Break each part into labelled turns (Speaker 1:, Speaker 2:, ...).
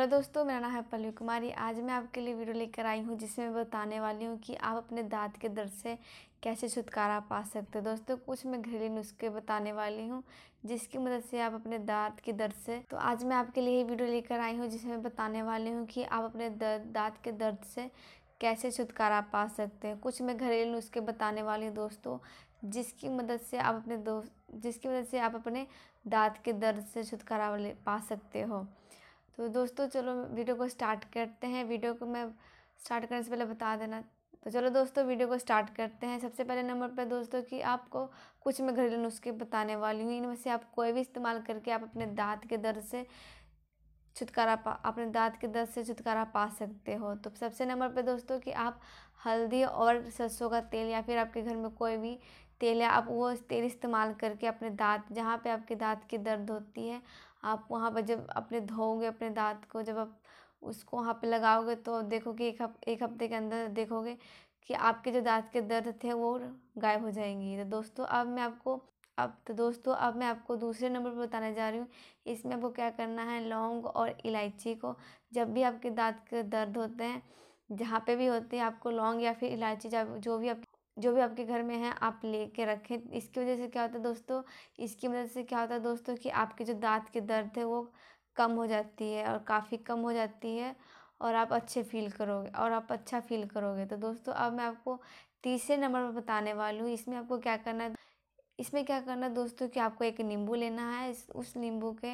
Speaker 1: hello दोस्तों मेरा नाम है पल्लवी कुमारी आज मैं आपके लिए वीडियो लेकर आई हूँ जिसमें मैं बताने वाली हूँ कि आप अपने दांत के दर्द से कैसे छुटकारा पा सकते हैं दोस्तों कुछ मैं घरेलू नुस्खे बताने वाली हूँ जिसकी मदद से आप अपने दांत के दर्द से तो आज मैं आपके लिए वीडियो लेकर आई हूँ जिसमें बताने वाली हूँ कि आप अपने दर्द दाँत के दर्द से कैसे छुटकारा पा सकते हैं कुछ मैं घरेलू नुस्खे बताने वाली हूँ दोस्तों जिसकी मदद से आप अपने दोस्त जिसकी मदद से आप अपने दाँत के दर्द से छुटकारा पा सकते हो तो दोस्तों चलो वीडियो को स्टार्ट करते हैं वीडियो को मैं स्टार्ट करने से पहले बता देना तो चलो दोस्तों वीडियो को स्टार्ट करते हैं सबसे पहले नंबर पर दोस्तों कि आपको कुछ मैं घरेलू नुस्खे बताने वाली हूँ इनमें से आप कोई भी इस्तेमाल करके आप अपने दांत के दर्द से छुटकारा पा अपने दांत के दर्द से छुटकारा पा सकते हो तो सबसे नंबर पे दोस्तों कि आप हल्दी और सरसों का तेल या फिर आपके घर में कोई भी तेल है आप वो तेल इस्तेमाल करके अपने दांत जहाँ पे आपके दांत की दर्द होती है आप वहाँ पर जब अपने धोओगे अपने दांत को जब आप उसको वहाँ पे लगाओगे तो देखोगे एक हफ एक हफ्ते के अंदर देखोगे कि आपके जो दांत के दर्द थे वो गायब हो जाएंगी तो दोस्तों अब मैं आपको अब तो दोस्तों अब मैं आपको दूसरे नंबर पर बताने जा रही हूँ इसमें आपको क्या करना है लौंग और इलायची को जब भी आपके दांत के दर्द होते हैं जहाँ पे भी होते हैं आपको लौंग या फिर इलायची जो भी आप जो भी आपके घर में है आप ले कर रखें इसकी वजह से क्या होता है दोस्तों इसकी वजह से क्या होता है दोस्तों कि आपके जो दांत के दर्द है वो कम हो जाती है और काफ़ी कम हो जाती है और आप अच्छे फील करोगे और आप अच्छा फील करोगे तो दोस्तों अब मैं आपको तीसरे नंबर पर बताने वाली हूँ इसमें आपको क्या करना है इसमें क्या करना दोस्तों कि आपको एक नींबू लेना है इस उस नींबू के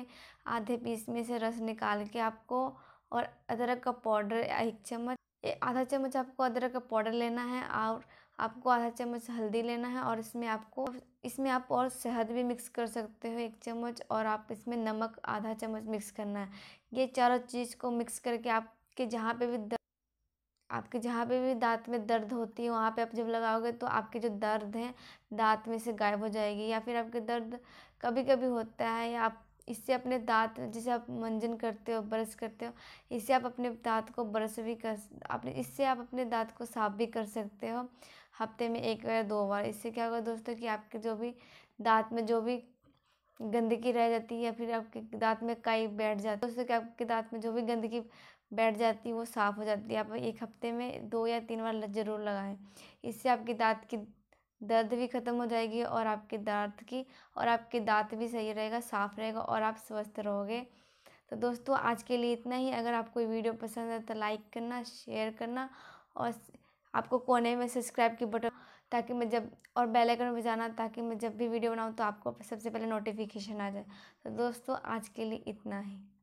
Speaker 1: आधे पीस में से रस निकाल के आपको और अदरक का पाउडर एक चम्मच आधा चम्मच आपको अदरक का पाउडर लेना है और आपको आधा चम्मच हल्दी लेना है और इसमें आपको इसमें आप और शहद भी मिक्स कर सकते हो एक चम्मच और आप इसमें नमक आधा चम्मच मिक्स करना है ये चारों चीज़ को मिक्स करके आपके जहाँ पे भी आपके जहाँ पे भी दाँत में दर्द होती है वहाँ पे आप जब लगाओगे तो आपके जो दर्द है दाँत में से गायब हो जाएगी या फिर आपके दर्द कभी कभी होता है या आप इससे अपने दाँत जैसे आप मंजन करते हो ब्रश करते हो इससे आप अपने दाँत को ब्रश भी कर अपने इससे आप अपने दाँत को साफ भी कर सकते हो हफ्ते में एक या दो बार इससे क्या होगा दोस्तों कि आपके जो भी दाँत में जो भी गंदगी रह जाती है या फिर आपके दांत में काई बैठ जाती है कि आपके दांत में जो भी गंदगी बैठ जाती है वो साफ़ हो जाती है आप एक हफ्ते में दो या तीन बार ज़रूर लगाएँ इससे आपके दाँत की दर्द भी ख़त्म हो जाएगी और आपके दांत की और आपके दाँत भी सही रहेगा साफ़ रहेगा और आप स्वस्थ रहोगे तो दोस्तों आज के लिए इतना ही अगर आपको वीडियो पसंद है तो लाइक करना शेयर करना और आपको कोने में सब्सक्राइब की बटन ताकि मैं जब और बेल आइकन बजाना ताकि मैं जब भी वीडियो बनाऊँ तो आपको सबसे पहले नोटिफिकेशन आ जाए तो दोस्तों आज के लिए इतना ही